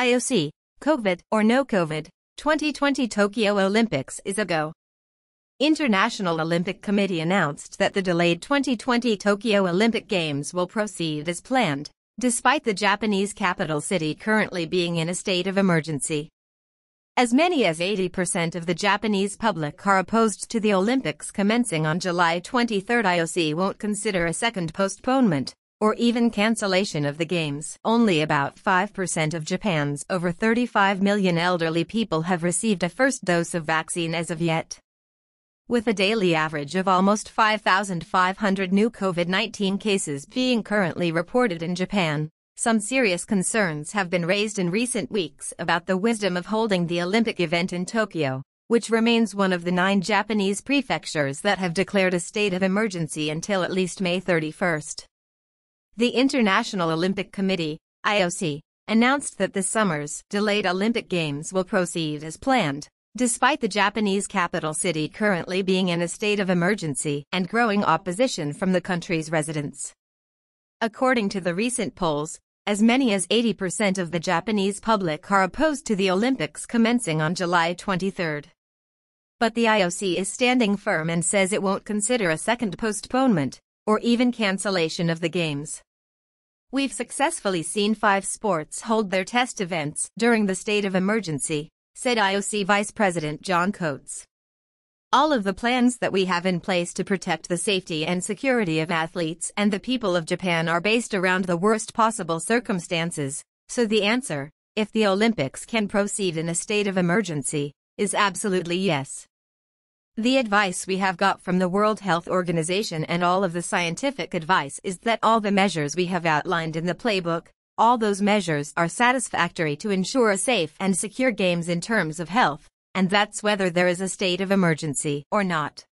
IOC, COVID or no COVID, 2020 Tokyo Olympics is a go. International Olympic Committee announced that the delayed 2020 Tokyo Olympic Games will proceed as planned, despite the Japanese capital city currently being in a state of emergency. As many as 80% of the Japanese public are opposed to the Olympics commencing on July 23 IOC won't consider a second postponement or even cancellation of the games. Only about 5% of Japan's over 35 million elderly people have received a first dose of vaccine as of yet. With a daily average of almost 5,500 new COVID-19 cases being currently reported in Japan, some serious concerns have been raised in recent weeks about the wisdom of holding the Olympic event in Tokyo, which remains one of the nine Japanese prefectures that have declared a state of emergency until at least May 31st. The International Olympic Committee, IOC, announced that this summer's delayed Olympic Games will proceed as planned, despite the Japanese capital city currently being in a state of emergency and growing opposition from the country's residents. According to the recent polls, as many as 80% of the Japanese public are opposed to the Olympics commencing on July 23. But the IOC is standing firm and says it won't consider a second postponement, or even cancellation of the Games. We've successfully seen five sports hold their test events during the state of emergency, said IOC Vice President John Coates. All of the plans that we have in place to protect the safety and security of athletes and the people of Japan are based around the worst possible circumstances, so the answer, if the Olympics can proceed in a state of emergency, is absolutely yes. The advice we have got from the World Health Organization and all of the scientific advice is that all the measures we have outlined in the playbook, all those measures are satisfactory to ensure a safe and secure games in terms of health, and that's whether there is a state of emergency or not.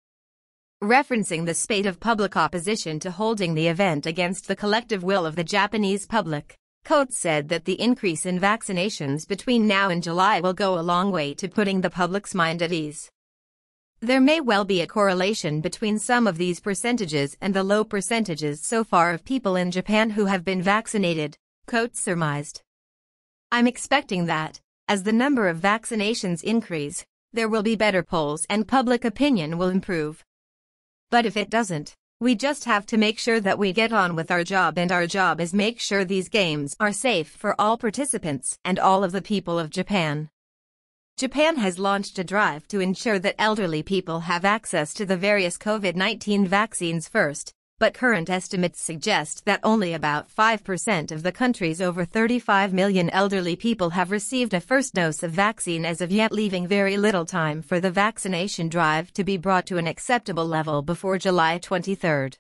Referencing the spate of public opposition to holding the event against the collective will of the Japanese public, Coates said that the increase in vaccinations between now and July will go a long way to putting the public's mind at ease. There may well be a correlation between some of these percentages and the low percentages so far of people in Japan who have been vaccinated, Coates surmised. I'm expecting that, as the number of vaccinations increase, there will be better polls and public opinion will improve. But if it doesn't, we just have to make sure that we get on with our job and our job is make sure these games are safe for all participants and all of the people of Japan. Japan has launched a drive to ensure that elderly people have access to the various COVID-19 vaccines first, but current estimates suggest that only about 5% of the country's over 35 million elderly people have received a first dose of vaccine as of yet leaving very little time for the vaccination drive to be brought to an acceptable level before July 23.